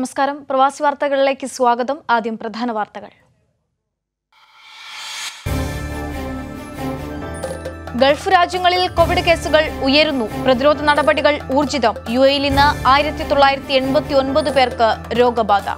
നമസ്കാരം പ്രവാസി വാർത്തകളിലേക്ക് സ്വാഗതം ആദ്യം പ്രധാന വാർത്തകൾ ഗൾഫ് രാജ്യങ്ങളിൽ കോവിഡ് കേസുകൾ ഉയരുന്നു പ്രതിരോധ നടപടികൾ ഊർജിതം യു എയിൽ ഇന്ന് ആയിരത്തി തൊള്ളായിരത്തി എൺപത്തി ഒൻപത് പേർക്ക് രോഗബാധ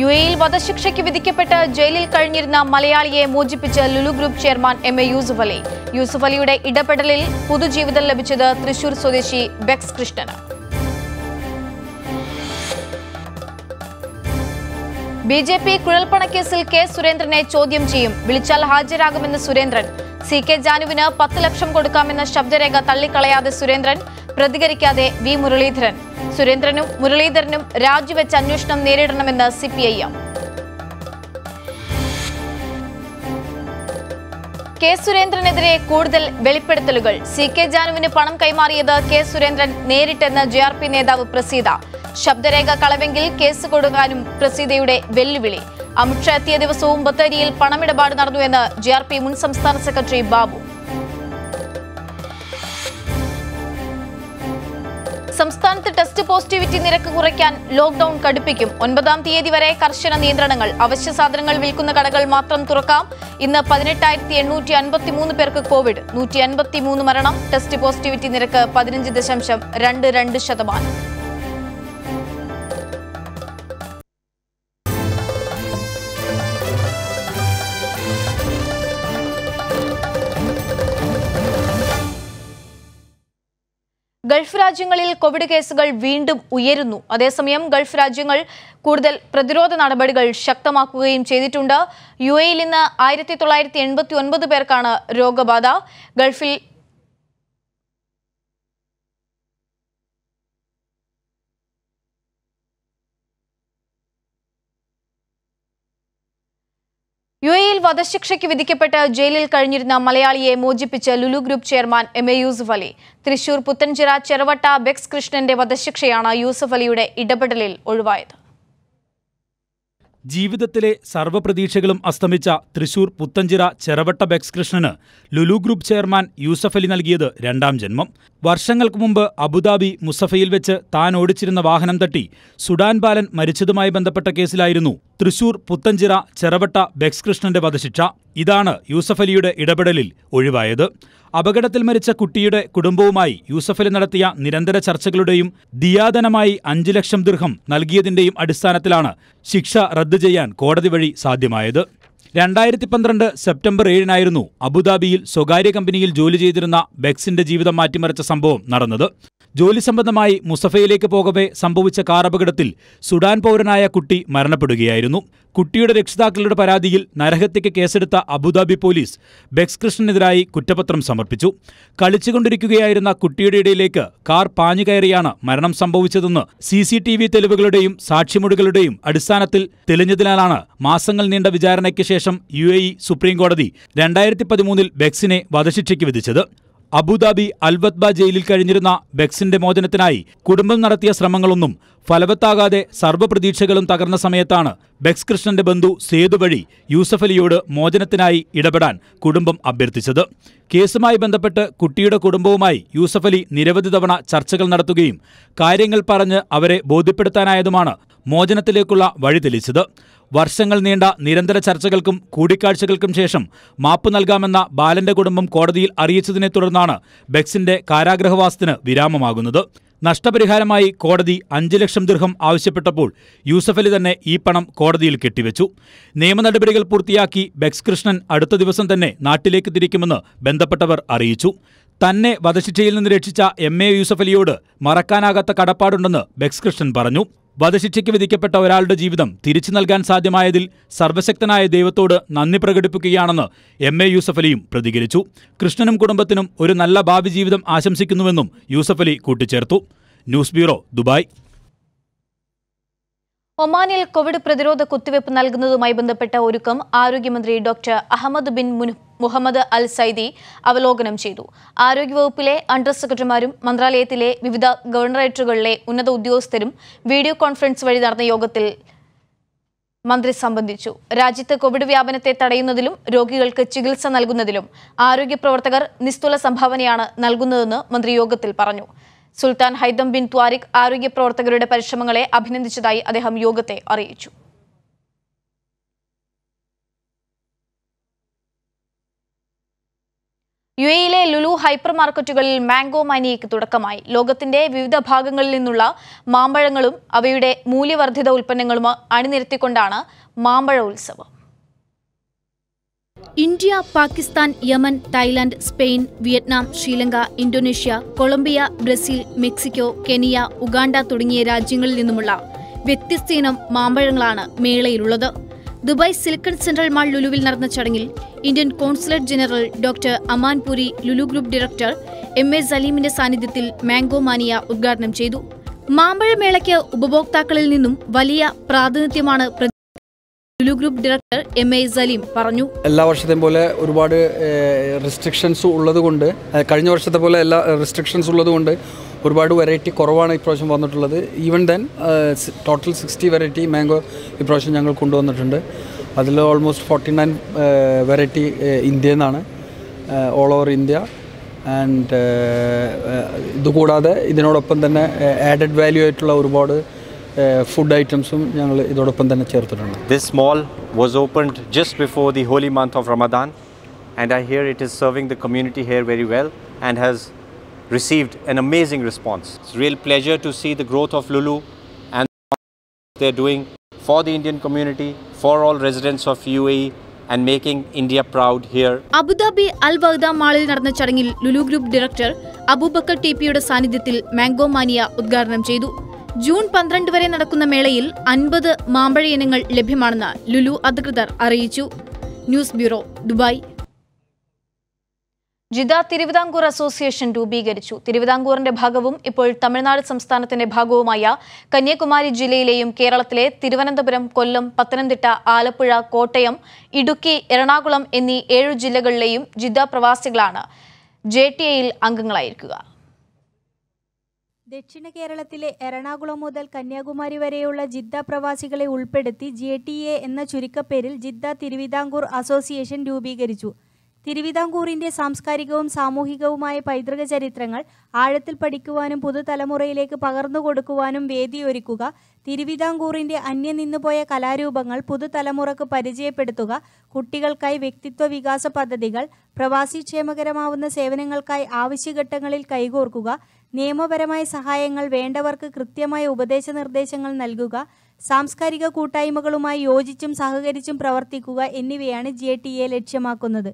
യു എയിൽ വധശിക്ഷയ്ക്ക് വിധിക്കപ്പെട്ട് ജയിലിൽ കഴിഞ്ഞിരുന്ന മലയാളിയെ മോചിപ്പിച്ച Lulu group chairman M A Yusuf Ali Yusuf അലിയുടെ ഇടപെടലിൽ പുതുജീവിതം ലഭിച്ചത് തൃശൂർ സ്വദേശി ബെക്സ് കൃഷ്ണന് ബി ജെ പി കുഴൽപ്പണക്കേസിൽ കെ സുരേന്ദ്രനെ ചോദ്യം ചെയ്യും വിളിച്ചാൽ ഹാജരാകുമെന്ന് സുരേന്ദ്രൻ സി കെ ജാനുവിന് പത്ത് ലക്ഷം കൊടുക്കാമെന്ന ശബ്ദരേഖ തള്ളിക്കളയാതെ സുരേന്ദ്രൻ പ്രതികരിക്കാതെ വി മുരളീധരൻ സുരേന്ദ്രനും മുരളീധരനും രാജിവെച്ച് അന്വേഷണം നേരിടണമെന്ന് സിപിഐഎം കെ സുരേന്ദ്രനെതിരെ കൂടുതൽ വെളിപ്പെടുത്തലുകൾ സി കെ ജാനുവിന് പണം കൈമാറിയത് കെ സുരേന്ദ്രൻ നേരിട്ടെന്ന് ജെ ആർ പി നേതാവ് പ്രസീത ശബ്ദരേഖ കളവെങ്കിൽ കേസ് കൊടുക്കാനും പ്രസീതയുടെ വെല്ലുവിളി അമിത്ഷാ എത്തിയ ദിവസവും ബത്തേരിയിൽ പണമിടപാട് നടന്നുവെന്ന് ജെ ആർ പി മുൻ സംസ്ഥാന സെക്രട്ടറി ബാബു സംസ്ഥാനത്ത് ടെസ്റ്റ് പോസിറ്റിവിറ്റി നിരക്ക് കുറയ്ക്കാൻ ലോക്ഡൌൺ കടുപ്പിക്കും ഒൻപതാം തീയതി വരെ കർശന നിയന്ത്രണങ്ങൾ അവശ്യ സാധനങ്ങൾ വിൽക്കുന്ന കടകൾ മാത്രം തുറക്കാം ഇന്ന് പതിനെട്ടായിരത്തി എണ്ണൂറ്റി മൂന്ന് പേർക്ക് കോവിഡ് നൂറ്റി മൂന്ന് മരണം ടെസ്റ്റ് പോസിറ്റിവിറ്റി നിരക്ക് പതിനഞ്ച് ദശാംശം രണ്ട് രണ്ട് ശതമാനം ഗൾഫ് രാജ്യങ്ങളിൽ കോവിഡ് കേസുകൾ വീണ്ടും ഉയരുന്നു അതേസമയം ഗൾഫ് രാജ്യങ്ങൾ കൂടുതൽ പ്രതിരോധ നടപടികൾ ശക്തമാക്കുകയും ചെയ്തിട്ടുണ്ട് യു എയിൽ ഇന്ന് ആയിരത്തി തൊള്ളായിരത്തി എൺപത്തി ഒൻപത് പേർക്കാണ് രോഗബാധ ഗൾഫിൽ വധശിക്ഷയ്ക്ക് വിധിക്കപ്പെട്ട് ജയിലിൽ കഴിഞ്ഞിരുന്ന മലയാളിയെ മോചിപ്പിച്ച Lulu group chairman M A Yusuf Ali Thrissur Puthenchira Cheruvatta Bex കൃഷ്ണന്റെ വധശിക്ഷയാണ് യൂസുഫ് അലിയുടെ ഇടപെടലിൽ ഒഴിവായത് ജീവിതത്തിലെ സർവ്വപ്രതീക്ഷകളും അസ്തമിച്ച തൃശൂർ പുത്തഞ്ചിറ ചെറവട്ട ബെക്സ് കൃഷ്ണന് ലുലു ഗ്രൂപ്പ് ചെയർമാൻ യൂസഫ് അലി നൽകിയത് രണ്ടാം ജന്മം വർഷങ്ങൾക്ക് മുമ്പ് അബുദാബി മുസഫയിൽ വെച്ച് താൻ ഓടിച്ചിരുന്ന വാഹനം തട്ടി സുഡാൻ ബാലൻ മരിച്ചതുമായി ബന്ധപ്പെട്ട കേസിലായിരുന്നു തൃശൂർ പുത്തഞ്ചിറ ചെറവട്ട ബെക്സ് കൃഷ്ണന്റെ വധശിക്ഷ ഇതാണ് യൂസഫ് അലിയുടെ ഇടപെടലിൽ ഒഴിവായത് അപകടത്തിൽ മരിച്ച കുട്ടിയുടെ കുടുംബവുമായി യൂസഫലി നടത്തിയ നിരന്തര ചർച്ചകളുടെയും ദിയാദനമായി അഞ്ചു ലക്ഷം ദീർഘം നൽകിയതിന്റെയും അടിസ്ഥാനത്തിലാണ് ശിക്ഷ റദ്ദു ചെയ്യാൻ കോടതി വഴി സാധ്യമായത് രണ്ടായിരത്തി പന്ത്രണ്ട് സെപ്റ്റംബർ ഏഴിനായിരുന്നു അബുദാബിയിൽ സ്വകാര്യ കമ്പനിയിൽ ജോലി ചെയ്തിരുന്ന ബെക്സിന്റെ ജീവിതം മാറ്റിമറിച്ച സംഭവം നടന്നത് ജോലി സംബന്ധമായി മുസഫയിലേക്ക് പോകവേ സംഭവിച്ച കാർ അപകടത്തിൽ സുഡാൻ പൗരനായ കുട്ടി മരണപ്പെടുകയായിരുന്നു കുട്ടിയുടെ രക്ഷിതാക്കളുടെ പരാതിയിൽ നരഹത്യയ്ക്ക് കേസെടുത്ത അബുദാബി പോലീസ് ബെക്സ് കൃഷ്ണനെതിരായി കുറ്റപത്രം സമർപ്പിച്ചു കളിച്ചുകൊണ്ടിരിക്കുകയായിരുന്ന കുട്ടിയുടെ ഇടയിലേക്ക് കാർ പാഞ്ഞുകയറിയാണ് മരണം സംഭവിച്ചതെന്ന് സി സി ടി വി തെളിവുകളുടെയും സാക്ഷിമൊഴികളുടെയും അടിസ്ഥാനത്തിൽ തെളിഞ്ഞതിനാലാണ് മാസങ്ങൾ നീണ്ട വിചാരണയ്ക്ക് ശേഷം യു എ ഇ സുപ്രീംകോടതി രണ്ടായിരത്തി പതിമൂന്നിൽ ബെക്സിനെ വധശിക്ഷയ്ക്ക് വിധിച്ചത് അബുദാബി അൽവത്ബ ജയിലിൽ കഴിഞ്ഞിരുന്ന ബെക്സിന്റെ മോചനത്തിനായി കുടുംബം നടത്തിയ ശ്രമങ്ങളൊന്നും ഫലവത്താകാതെ സർവ്വപ്രതീക്ഷകളും തകർന്ന സമയത്താണ് ബെക്സ് കൃഷ്ണന്റെ ബന്ധു സേതു വഴി യൂസഫ് അലിയോട് മോചനത്തിനായി ഇടപെടാൻ കുടുംബം അഭ്യർത്ഥിച്ചത് കേസുമായി ബന്ധപ്പെട്ട് കുട്ടിയുടെ കുടുംബവുമായി യൂസഫ് അലി നിരവധി തവണ ചർച്ചകൾ നടത്തുകയും കാര്യങ്ങൾ പറഞ്ഞ് അവരെ ബോധ്യപ്പെടുത്താനായതുമാണ് മോചനത്തിലേക്കുള്ള വഴി തെളിച്ചത് വർഷങ്ങൾ നീണ്ട നിരന്തര ചർച്ചകൾക്കും കൂടിക്കാഴ്ചകൾക്കും ശേഷം മാപ്പ് നൽകാമെന്ന ബാലന്റെ കുടുംബം കോടതിയിൽ അറിയിച്ചതിനെ തുടർന്നാണ് ബെക്സിന്റെ കാരാഗ്രഹവാസത്തിന് വിരാമമാകുന്നത് നഷ്ടപരിഹാരമായി കോടതി അഞ്ച് ലക്ഷം ദീർഘം ആവശ്യപ്പെട്ടപ്പോൾ യൂസഫലി തന്നെ ഈ പണം കോടതിയിൽ കെട്ടിവെച്ചു നിയമ നടപടികൾ പൂർത്തിയാക്കി ബെക്സ് കൃഷ്ണൻ അടുത്ത ദിവസം തന്നെ നാട്ടിലേക്ക് തിരിക്കുമെന്ന് ബന്ധപ്പെട്ടവർ അറിയിച്ചു തന്നെ വധശിക്ഷയിൽ നിന്ന് രക്ഷിച്ച എം എ യൂസഫ് അലിയോട് മറക്കാനാകാത്ത കടപ്പാടുണ്ടെന്ന് ബെക്സ് കൃഷ്ണൻ പറഞ്ഞു വധശിക്ഷയ്ക്ക് വിധിക്കപ്പെട്ട ഒരാളുടെ ജീവിതം തിരിച്ചു നൽകാൻ സാധ്യമായതിൽ സർവശക്തനായ ദൈവത്തോട് നന്ദി പ്രകടിപ്പിക്കുകയാണെന്ന് എം എ യൂസഫ് അലിയും പ്രതികരിച്ചു കൃഷ്ണനും കുടുംബത്തിനും ഒരു നല്ല ഭാവി ജീവിതം ആശംസിക്കുന്നുവെന്നും യൂസഫ് അലി കൂട്ടിച്ചേർത്തു ന്യൂസ് ബ്യൂറോ ദുബായ് ഒമാനിൽ കോവിഡ് പ്രതിരോധ കുത്തിവയ്പ് നൽകുന്നതുമായി ബന്ധപ്പെട്ട ഒരുക്കം ആരോഗ്യമന്ത്രി doctor Ahmed bin Mohammed al Saidi അവലോകനം ചെയ്തു ആരോഗ്യവകുപ്പിലെ അണ്ടർ സെക്രട്ടറിമാരും മന്ത്രാലയത്തിലെ വിവിധ ഗവർണറേറ്ററുകളിലെ ഉന്നത ഉദ്യോഗസ്ഥരും വീഡിയോ കോൺഫറൻസ് വഴി നടന്ന യോഗത്തിൽ മന്ത്രി സംബന്ധിച്ചു രാജ്യത്ത് കോവിഡ് വ്യാപനത്തെ തടയുന്നതിലും രോഗികൾക്ക് ചികിത്സ നൽകുന്നതിലും ആരോഗ്യ പ്രവർത്തകർ നിസ്തുല സംഭാവനയാണ് നൽകുന്നതെന്ന് മന്ത്രി യോഗത്തിൽ പറഞ്ഞു സുൽത്താൻ ഹൈദം ബിൻ ത്വാരിഖ് ആരോഗ്യ പ്രവർത്തകരുടെ പരിശ്രമങ്ങളെ അഭിനന്ദിച്ചതായി അദ്ദേഹം യോഗത്തെ അറിയിച്ചു യു എയിലെ ലുലു ഹൈപ്പർ മാർക്കറ്റുകളിൽ മാംഗോ മാനിയയ്ക്ക് തുടക്കമായി ലോകത്തിന്റെ വിവിധ ഭാഗങ്ങളിൽ നിന്നുള്ള മാമ്പഴങ്ങളും അവയുടെ മൂല്യവർദ്ധിത ഉൽപ്പന്നങ്ങളും അണിനിരത്തിക്കൊണ്ടാണ് മാമ്പഴ ഉത്സവം India Pakistan Yemen Thailand Spain Vietnam Sri Lanka Indonesia Colombia Brazil Mexico Kenya Uganda തുടങ്ങിയ രാജ്യങ്ങളിൽ നിന്നുമുള്ള വ്യത്യസ്ത ഇനം മാമ്പഴങ്ങളാണ് മേളയിലുള്ളത് ദുബായ് സിലിക്കൺ സെൻട്രൽ മാൾ ലുലുവിൽ നടന്ന ചടങ്ങിൽ Indian consulate general doctor Amanpuri Lulu group director M A സലീമിന്റെ സാന്നിധ്യത്തിൽ മാംഗോ മാനിയ ഉദ്ഘാടനം ചെയ്തു മാമ്പഴമേളയ്ക്ക് ഉപഭോക്താക്കളിൽ നിന്നും വലിയ പ്രാതിനിധ്യമാണ് Lulu group director M A Saleem പറഞ്ഞു എല്ലാ വർഷത്തെയും പോലെ ഒരുപാട് റെസ്ട്രിക്ഷൻസ് ഉള്ളതുകൊണ്ട് കഴിഞ്ഞ വർഷത്തെ പോലെ എല്ലാ റെസ്ട്രിക്ഷൻസ് ഉള്ളതുകൊണ്ട് ഒരുപാട് വെറൈറ്റി കുറവാണ് ഇപ്രാവശ്യം വന്നിട്ടുള്ളത് even then total sixty variety mango ഇപ്രാവശ്യം ഞങ്ങൾ കൊണ്ടുവന്നിട്ടുണ്ട് അതിൽ ഓൾമോസ്റ്റ് ഫോർട്ടി നയൻ വെറൈറ്റി ഇന്ത്യയിൽ നിന്നാണ് ഓൾ ഓവർ ഇന്ത്യ ആൻഡ് ഇതുകൂടാതെ ഇതിനോടൊപ്പം തന്നെ ആഡഡ് വാല്യൂ ആയിട്ടുള്ള ഒരുപാട് ഫുഡ് ഐറ്റംസും ഞങ്ങൾ ഇതോടൊപ്പം തന്നെ ചേർത്തിട്ടുണ്ട് this mall was opened just before the holy month of Ramadan and I hear it is serving the community here very well and has received an amazing response It's real pleasure to see the growth of Lulu and they're doing for the Indian community, for all residents of UAE and making India proud Abu Dhabi al Wahda മാളിൽ നടന്ന ചടങ്ങിൽ Lulu group director Abubakar T പിയുടെ സാന്നിധ്യത്തിൽ mango mania ഉദ്ഘാടനം ചെയ്തു June പന്ത്രണ്ട് വരെ നടക്കുന്ന മേളയിൽ അൻപത് മാമ്പഴ ഇനങ്ങൾ ലഭ്യമാണെന്ന് ലുലു അധികൃതർ അറിയിച്ചു news bureau Dubai Jeddah Thiruvithamkoor association രൂപീകരിച്ചു തിരുവിതാംകൂറിന്റെ ഭാഗവും ഇപ്പോൾ തമിഴ്നാട് സംസ്ഥാനത്തിന്റെ ഭാഗവുമായ കന്യാകുമാരി ജില്ലയിലെയും കേരളത്തിലെ തിരുവനന്തപുരം കൊല്ലം പത്തനംതിട്ട ആലപ്പുഴ കോട്ടയം ഇടുക്കി എറണാകുളം എന്നീ ഏഴു ജില്ലകളിലെയും ജിദ്ദ പ്രവാസികളാണ് ജെ ടി എയിൽ അംഗങ്ങളായിരിക്കുക ദക്ഷിണ കേരളത്തിലെ എറണാകുളം മുതൽ കന്യാകുമാരി വരെയുള്ള ജിദ്ദ പ്രവാസികളെ ഉൾപ്പെടുത്തി ജെ ടി എ എന്ന ചുരുക്കപ്പേരിൽ ജിദ്ദ തിരുവിതാംകൂർ അസോസിയേഷൻ രൂപീകരിച്ചു തിരുവിതാംകൂറിൻ്റെ സാംസ്കാരികവും സാമൂഹികവുമായ പൈതൃക ചരിത്രങ്ങൾ ആഴത്തിൽ പഠിക്കുവാനും പുതുതലമുറയിലേക്ക് പകർന്നു കൊടുക്കുവാനും വേദിയൊരുക്കുക തിരുവിതാംകൂറിൻ്റെ അന്യം നിന്നുപോയ കലാരൂപങ്ങൾ പുതുതലമുറക്ക് പരിചയപ്പെടുത്തുക കുട്ടികൾക്കായി വ്യക്തിത്വ വികാസ പദ്ധതികൾ പ്രവാസി ക്ഷേമകരമാവുന്ന സേവനങ്ങൾക്കായി ആവശ്യഘട്ടങ്ങളിൽ കൈകോർക്കുക നിയമപരമായ സഹായങ്ങൾ വേണ്ടവർക്ക് കൃത്യമായ ഉപദേശ നിർദ്ദേശങ്ങൾ നൽകുക സാംസ്കാരിക കൂട്ടായ്മകളുമായി യോജിച്ചും സഹകരിച്ചും പ്രവർത്തിക്കുക എന്നിവയാണ് ജെ ടി എ ലക്ഷ്യമാക്കുന്നത്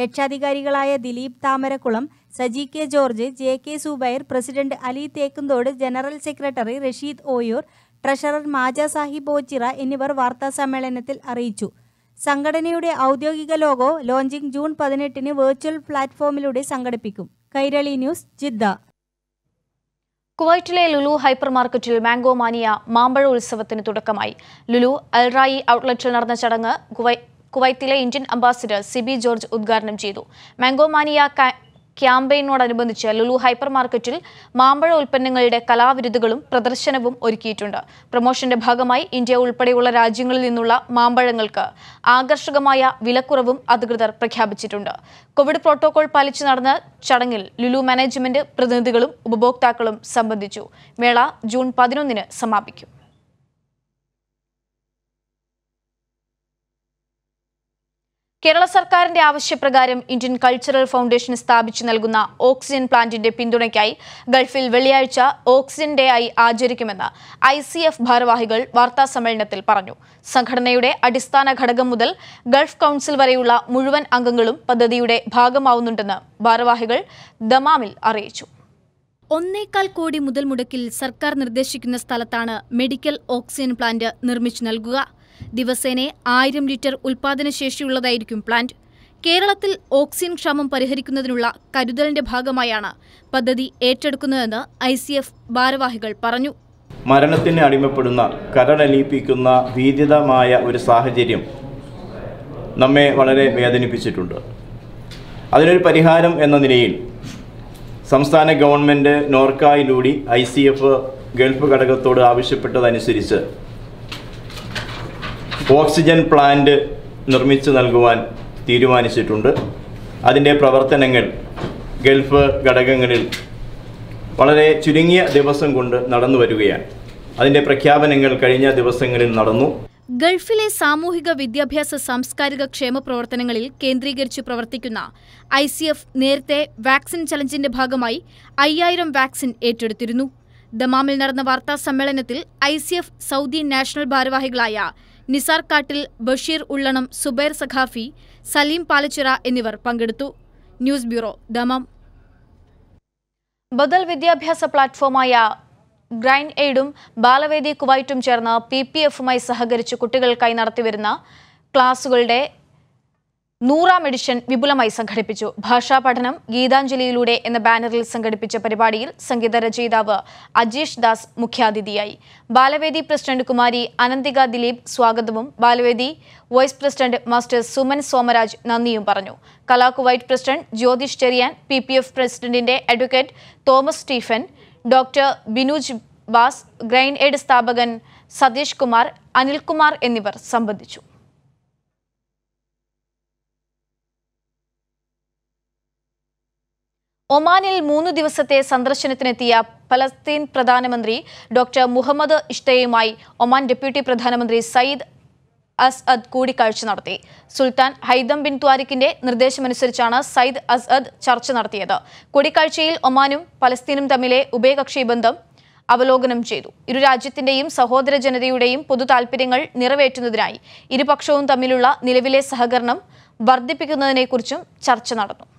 രക്ഷാധികാരികളായ Dileep Thamarakulam Saji K George J K Zubair president Ali Thekkumthodu general secretary Rasheed Oyoor treasurer Maja Sahib Ochira എന്നിവർ വാർത്താസമ്മേളനത്തിൽ അറിയിച്ചു സംഘടനയുടെ ഔദ്യോഗിക ലോഗോ ലോഞ്ചിംഗ് ജൂൺ പതിനെട്ടിന് വെർച്വൽ പ്ലാറ്റ്ഫോമിലൂടെ സംഘടിപ്പിക്കും കൈരളി ന്യൂസ് ജിദ്ദ കുവൈറ്റിലെ ലുലു ഹൈപ്പർ മാർക്കറ്റിൽ മാംഗോ മാനിയ മാമ്പഴ ഉത്സവത്തിന് തുടക്കമായി ലുലു അൽറായി ഔട്ട്ലെറ്റിൽ നടന്ന ചടങ്ങ് കുവൈ കുവൈത്തിലെ ഇന്ത്യൻ അംബാസിഡർ സിബി ജോർജ് ഉദ്ഘാടനം ചെയ്തു മാംഗോ മാനിയ ക്യാമ്പയിനോടനുബന്ധിച്ച് ലുലു ഹൈപ്പർ മാർക്കറ്റിൽ മാമ്പഴ ഉൽപ്പന്നങ്ങളുടെ കലാവിരുദ്ധകളും പ്രദർശനവും ഒരുക്കിയിട്ടുണ്ട് പ്രൊമോഷന്റെ ഭാഗമായി ഇന്ത്യ ഉൾപ്പെടെയുള്ള രാജ്യങ്ങളിൽ നിന്നുള്ള മാമ്പഴങ്ങൾക്ക് ആകർഷകമായ വിലക്കുറവും അധികൃതർ പ്രഖ്യാപിച്ചിട്ടുണ്ട് കോവിഡ് പ്രോട്ടോകോൾ പാലിച്ചു നടന്ന ചടങ്ങിൽ ലുലു മാനേജ്മെന്റ് പ്രതിനിധികളും ഉപഭോക്താക്കളും സംബന്ധിച്ചു മേള ജൂൺ പതിനൊന്നിന് സമാപിക്കും കേരള സർക്കാരിന്റെ ആവശ്യപ്രകാരം ഇന്ത്യൻ കൾച്ചറൽ ഫൗണ്ടേഷൻ സ്ഥാപിച്ചു നൽകുന്ന ഓക്സിജൻ പ്ലാന്റിന്റെ പിന്തുണയ്ക്കായി ഗൾഫിൽ വെള്ളിയാഴ്ച ഓക്സിജൻ ഡേ ആയി ആചരിക്കുമെന്ന് ഐ സി എഫ് ഭാരവാഹികൾ വാർത്താസമ്മേളനത്തിൽ പറഞ്ഞു സംഘടനയുടെ അടിസ്ഥാന ഘടകം മുതൽ ഗൾഫ് കൌൺസിൽ വരെയുള്ള മുഴുവൻ അംഗങ്ങളും പദ്ധതിയുടെ ഭാഗമാവുന്നുണ്ടെന്ന് ഭാരവാഹികൾ ദമാമിൽ അറിയിച്ചു ഒന്നേകാൽ കോടി മുതൽ മുടക്കിൽ സർക്കാർ നിർദ്ദേശിക്കുന്ന സ്ഥലത്താണ് മെഡിക്കൽ ഓക്സിജൻ പ്ലാന്റ് നിർമ്മിച്ചു നൽകുക ദിവസേന ആയിരം ലിറ്റർ ഉൽപാദനശേഷിയുള്ളതായിരിക്കും പ്ലാന്റ് കേരളത്തിൽ ഓക്സിജൻ ക്ഷാമം പരിഹരിക്കുന്നതിനുള്ള കരുതലിന്റെ ഭാഗമായാണ് പദ്ധതി ഏറ്റെടുക്കുന്നതെന്ന് ഐ സി എഫ് ഭാരവാഹികൾ പറഞ്ഞു മരണത്തിന് അടിമപ്പെടുന്ന കരടലിയിപ്പിക്കുന്ന ഭീതിതമായ ഒരു സാഹചര്യം നമ്മെ വളരെ വേദനിപ്പിച്ചിട്ടുണ്ട് അതിനൊരു പരിഹാരം എന്ന നിലയിൽ സംസ്ഥാന ഗവൺമെൻറ് നോർക്കായിലൂടി ഐ സി എഫ് ഗൾഫ് ഘടകത്തോട് ആവശ്യപ്പെട്ടതനുസരിച്ച് ഓക്സിജൻ പ്ലാന്റ് നിർമ്മിച്ചു നൽകുവാൻ തീരുമാനിച്ചിട്ടുണ്ട് അതിൻ്റെ പ്രവർത്തനങ്ങൾ ഗൾഫ് ഘടകങ്ങളിൽ വളരെ ചുരുങ്ങിയ ദിവസം കൊണ്ട് നടന്നു വരികയാണ് അതിൻ്റെ പ്രഖ്യാപനങ്ങൾ കഴിഞ്ഞ ദിവസങ്ങളിൽ നടന്നു ഗൾഫിലെ സാമൂഹിക വിദ്യാഭ്യാസ സാംസ്കാരിക ക്ഷേമ പ്രവർത്തനങ്ങളിൽ കേന്ദ്രീകരിച്ചു പ്രവർത്തിക്കുന്ന ഐ സി എഫ് നേരത്തെ വാക്സിൻ ചലഞ്ചിന്റെ ഭാഗമായി അയ്യായിരം വാക്സിൻ ഏറ്റെടുത്തിരുന്നു ദമാമിൽ നടന്ന വാർത്താ സമ്മേളനത്തിൽ I C F Saudi national ഭാരവാഹികളായ നിസാർ കാട്ടിൽ ബഷീർ ഉള്ളണം സുബൈർ സഖാഫി സലീം പാലച്ചിറ എന്നിവർ പങ്കെടുത്തു ന്യൂസ് ബ്യൂറോ ദമാം ബദൽ വിദ്യാഭ്യാസ പ്ലാറ്റ്ഫോമായ ഗ്രൈൻഡ് എയ്ഡും ബാലവേദി കുവൈറ്റും ചേർന്ന് പി പി എഫുമായി സഹകരിച്ച് കുട്ടികൾക്കായി നടത്തിവരുന്ന ക്ലാസുകളുടെ നൂറാം എഡിഷൻ വിപുലമായി സംഘടിപ്പിച്ചു ഭാഷാ പഠനം ഗീതാഞ്ജലിയിലൂടെ എന്ന ബാനറിൽ സംഘടിപ്പിച്ച പരിപാടിയിൽ സംഗീത രചയിതാവ് അജീഷ് ദാസ് മുഖ്യാതിഥിയായി ബാലവേദി പ്രസിഡന്റ് കുമാരി അനന്തിക ദിലീപ് സ്വാഗതവും Balavedi vice president master Suman Somaraj നന്ദിയും പറഞ്ഞു Kuwait president Jyothish Cherian P പ്രസിഡന്റിന്റെ advocate Thomas Stephen doctor Binuj Bas grain aid സ്ഥാപകൻ സതീഷ് കുമാർ അനിൽകുമാർ എന്നിവർ സംബന്ധിച്ചു ഒമാനിൽ മൂന്ന് ദിവസത്തെ സന്ദർശനത്തിനെത്തിയ പലസ്തീൻ പ്രധാനമന്ത്രി ഡോക്ടർ മുഹമ്മദ് ഇഷ്ടയുമായി ഒമാൻ ഡെപ്യൂട്ടി പ്രധാനമന്ത്രി സയ്യിദ് അസ്അദ് കൂടിക്കാഴ്ച നടത്തി സുൽത്താൻ ഹൈദം ബിൻ ത്വാരിഖിന്റെ നിർദ്ദേശമനുസരിച്ചാണ് സയ്യിദ് അസ്അദ് ചർച്ച നടത്തിയത് കൂടിക്കാഴ്ചയിൽ ഒമാനും പലസ്തീനും തമ്മിലെ ഉഭയകക്ഷി ബന്ധം അവലോകനം ചെയ്തു ഇരു രാജ്യത്തിന്റെയും സഹോദര ജനതയുടെയും പൊതു താൽപര്യങ്ങൾ നിറവേറ്റുന്നതിനായി ഇരുപക്ഷവും തമ്മിലുള്ള നിലവിലെ സഹകരണം വർദ്ധിപ്പിക്കുന്നതിനെക്കുറിച്ചും ചർച്ച നടന്നു